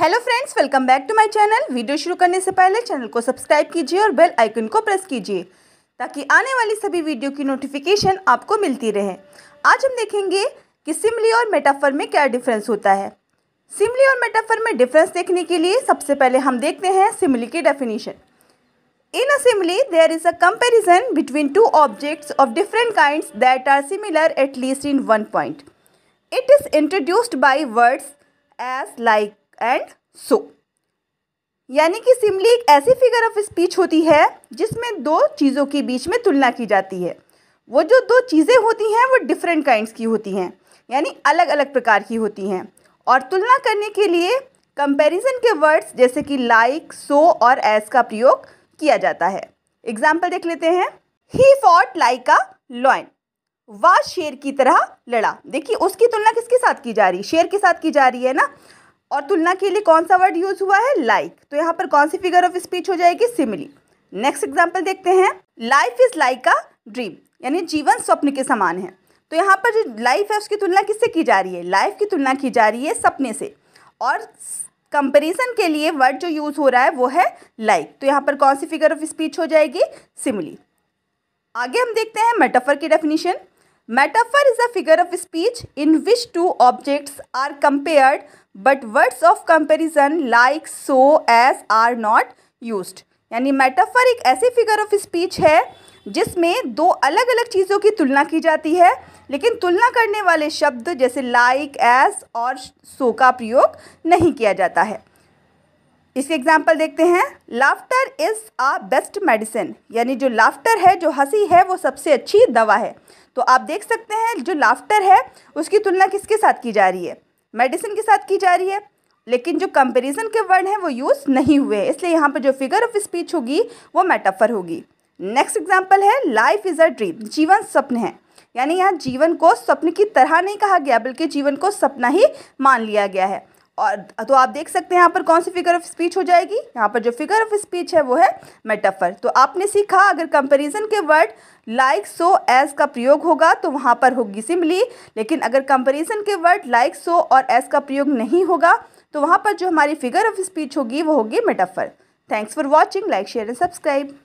Hello friends welcome back to my channel video शुरू करने से पहले चैनल को सब्सक्राइब कीजिए और बेल आइकन को प्रेस कीजिए ताकि आने वाली सभी वीडियो की नोटिफिकेशन आपको मिलती रहे आज हम देखेंगे कि सिमली और मेटाफर में क्या डिफरेंस होता है सिमली और मेटाफर में डिफरेंस देखने के लिए सबसे पहले हम देखते हैं सिमली की definition in a simile there is a comparison between two objects of different kinds that are similar at least in one point it is introduced by words as like and so यानी कि सिमली एक ऐसी figure of speech होती है जिसमें दो चीज़ों के बीच में तुलना की जाती है वो जो दो चीज़ें होती हैं वो डिफरेंट काइंड्स की होती हैं यानी अलग अलग प्रकार की होती हैं और तुलना करने के लिए कंपैरिजन के वर्ड्स जैसे कि लाइक सो और एस का प्रयोग किया जाता है एग्जाम्पल देख लेते हैं he fought like a lion वह शेर की तरह लड़ा देखिए उसकी तुलना किसके साथ की जा रही है शेर के साथ की जा रही है ना और तुलना के लिए कौन सा वर्ड यूज हुआ है लाइक like. तो यहाँ पर कौन सी फिगर ऑफ स्पीच हो जाएगी सिमिली नेक्स्ट एग्जाम्पल देखते हैं life is like a dream यानी जीवन स्वप्न के समान है तो यहाँ पर जो लाइफ है उसकी तुलना किससे की जा रही है लाइफ की तुलना की जा रही है सपने से और कंपेरिजन के लिए वर्ड जो यूज़ हो रहा है वो है लाइक like. तो यहाँ पर कौन सी फिगर ऑफ स्पीच हो जाएगी सिमिली आगे हम देखते हैं मेटाफर की definition metaphor is a figure of speech in which two objects are compared but words of comparison like so as are not use यानी मेटाफर एक ऐसी फिगर ऑफ स्पीच है जिसमें दो अलग अलग चीज़ों की तुलना की जाती है लेकिन तुलना करने वाले शब्द जैसे लाइक एज और सो का प्रयोग नहीं किया जाता है इसके एग्जाम्पल देखते हैं laughter is a best medicine यानी जो लाफ्टर है जो हंसी है वो सबसे अच्छी दवा है तो आप देख सकते हैं जो लाफ्टर है उसकी तुलना किसके साथ की जा रही है मेडिसिन के साथ की जा रही है लेकिन जो कंपेरिजन के वर्ड हैं वो यूज़ नहीं हुए हैं इसलिए यहाँ पर जो फिगर ऑफ स्पीच होगी वो मेटाफर होगी नेक्स्ट एग्जाम्पल है लाइफ इज़ अ ड्रीम जीवन स्वप्न है यानी यहाँ जीवन को स्वप्न की तरह नहीं कहा गया बल्कि जीवन को सपना ही मान लिया गया है और तो आप देख सकते हैं यहाँ पर कौन सी फिगर ऑफ स्पीच हो जाएगी यहाँ पर जो फिगर ऑफ स्पीच है वो है मेटाफर तो आपने सीखा अगर कंपैरिजन के वर्ड लाइक सो एज का प्रयोग होगा तो वहाँ पर होगी सिमली लेकिन अगर कंपैरिजन के वर्ड लाइक सो और एज का प्रयोग नहीं होगा तो वहाँ पर जो हमारी फिगर ऑफ स्पीच होगी वो होगी metaphor thanks for watching like share and subscribe